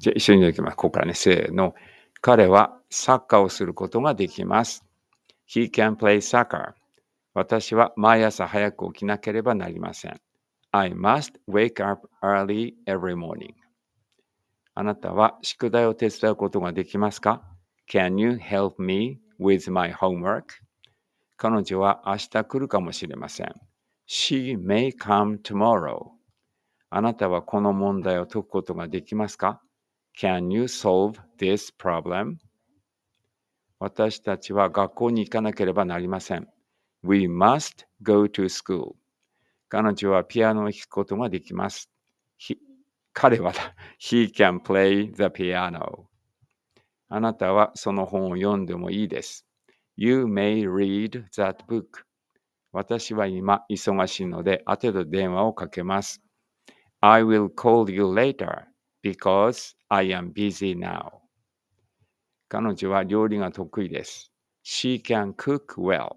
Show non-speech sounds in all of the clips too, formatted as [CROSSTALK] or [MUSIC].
じゃあ一緒に行きます。ここからね、せーの。彼はサッカーをすることができます。He can play soccer. 私は毎朝早く起きなければなりません。I must wake up early every morning. あなたは宿題を手伝うことができますか ?Can you help me with my homework? 彼女は明日来るかもしれません。She may come tomorrow. あなたはこの問題を解くことができますか Can you solve this problem? 私たちは学校に行かなければなりません。We must go to school. 彼女はピアノを弾くことができます。He, 彼はだ。He can play the piano. あなたはその本を読んでもいいです。You may read that book. 私は今忙しいので、後で電話をかけます。I will call you later. because I am busy now. 彼女は料理が得意です。She can cook well.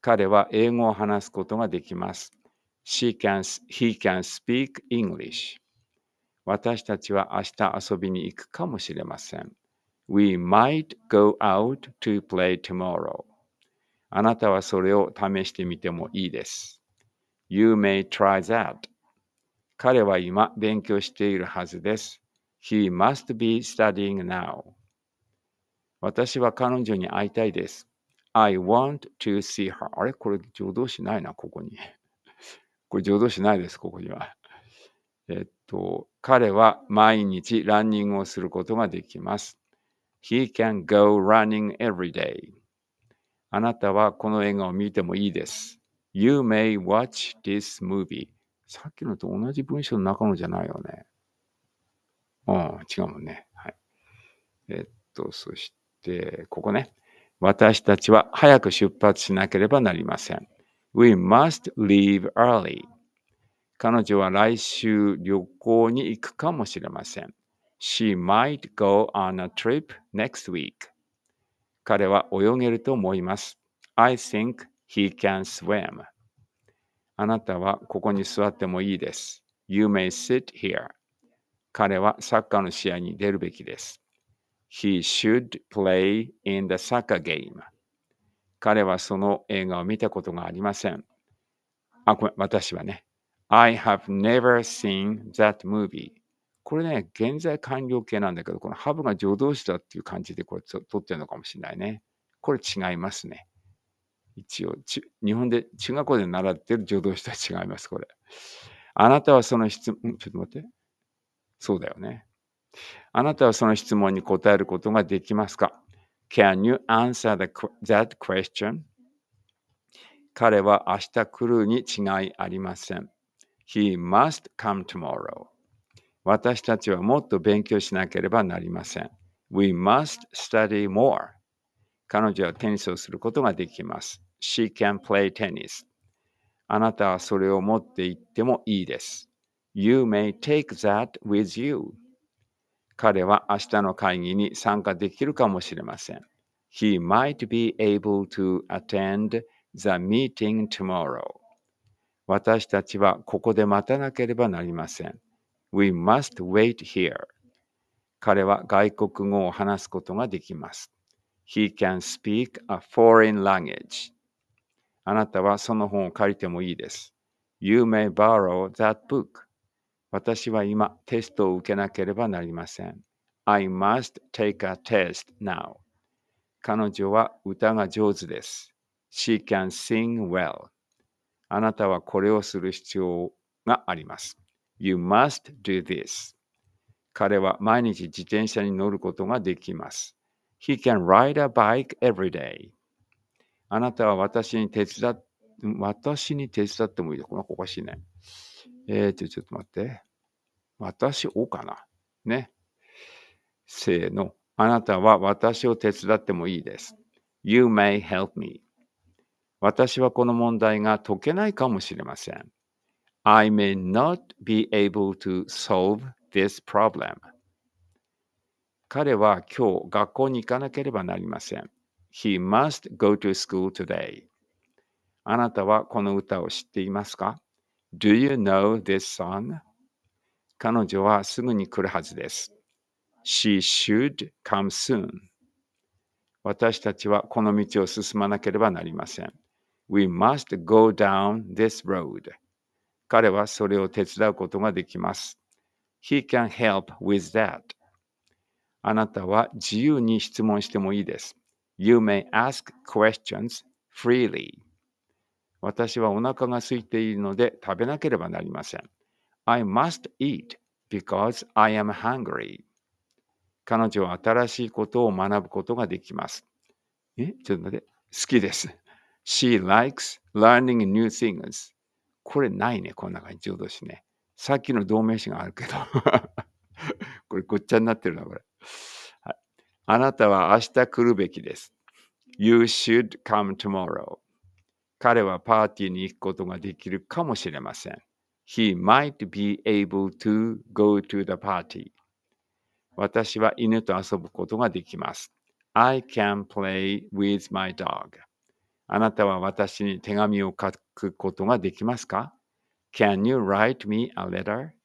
彼は英語を話すことができます。She can, he can speak English. 私たちは明日遊びに行くかもしれません。We might go out to play tomorrow. あなたはそれを試してみてもいいです。You may try that. 彼は今勉強しているはずです。He must be studying now. 私は彼女に会いたいです。I want to see her. あれこれ助動しないな、ここに。[LAUGHS] これ助動しないです、ここには。えっと、彼は毎日ランニングをすることができます。He can go running every day. あなたはこの映画を見てもいいです。You may watch this movie. さっきのと同じ文章の中のじゃないよね。ああ、違うもんね。はい。えっと、そして、ここね。私たちは早く出発しなければなりません。We must leave early. 彼女は来週旅行に行くかもしれません。She might go on a trip next week. 彼は泳げると思います。I think he can swim. あなたはここに座ってもいいです。You may sit here. 彼はサッカーの試合に出るべきです。He should play in the soccer game. 彼はその映画を見たことがありません。あ、ごめん、私はね。I have never seen that movie. これね、現在完了形なんだけど、このハブが助動詞だっていう感じでこれ取ってるのかもしれないね。これ違いますね。一応ち、日本で中学校で習ってる助動詞とは違います、これ。あなたはその質問、ちょっと待って。そうだよね。あなたはその質問に答えることができますか ?Can you answer the, that question? 彼は明日来るに違いありません。He must come tomorrow. 私たちはもっと勉強しなければなりません。We must study more. 彼女はテニスをすることができます。She can play tennis. あなたはそれを持って行ってもいいです。You may take that with you. 彼は明日の会議に参加できるかもしれません。He might be able to attend the meeting tomorrow. 私たちはここで待たなければなりません。We must wait here. 彼は外国語を話すことができます。He can speak a foreign language. あなたはその本を借りてもいいです。You may borrow that book. 私は今テストを受けなければなりません。I must take a test now. 彼女は歌が上手です。She can sing well. あなたはこれをする必要があります。You must do this. 彼は毎日自転車に乗ることができます。He can ride a bike every day. あなたは私に手伝って、私に手伝ってもいいです。この子おかしいね。えー、と、ちょっと待って。私をかな。ね。せーの。あなたは私を手伝ってもいいです。You may help me. 私はこの問題が解けないかもしれません。I may not be able to solve this problem. 彼は今日学校に行かなければなりません。He must go to school today. あなたはこの歌を知っていますか ?Do you know this song? 彼女はすぐに来るはずです。She should come soon. 私たちはこの道を進まなければなりません。We must go down this road. 彼はそれを手伝うことができます。He can help with that. あなたは自由に質問してもいいです。You may ask questions freely. 私はお腹が空いているので食べなければなりません。I must eat because I am hungry. 彼女は新しいことを学ぶことができます。えちょっと待って。好きです。She likes learning new things. これないね、こんな感じ、ちょうどしね。さっきの同名詞があるけど [LAUGHS] これごっちゃになってるな、これ。あなたは明日来るべきです。You should come tomorrow. 彼はパーティーに行くことができるかもしれません。He might be able to go to the party. 私は犬と遊ぶことができます。I can play with my dog. あなたは私に手紙を書くことができますか ?Can you write me a letter?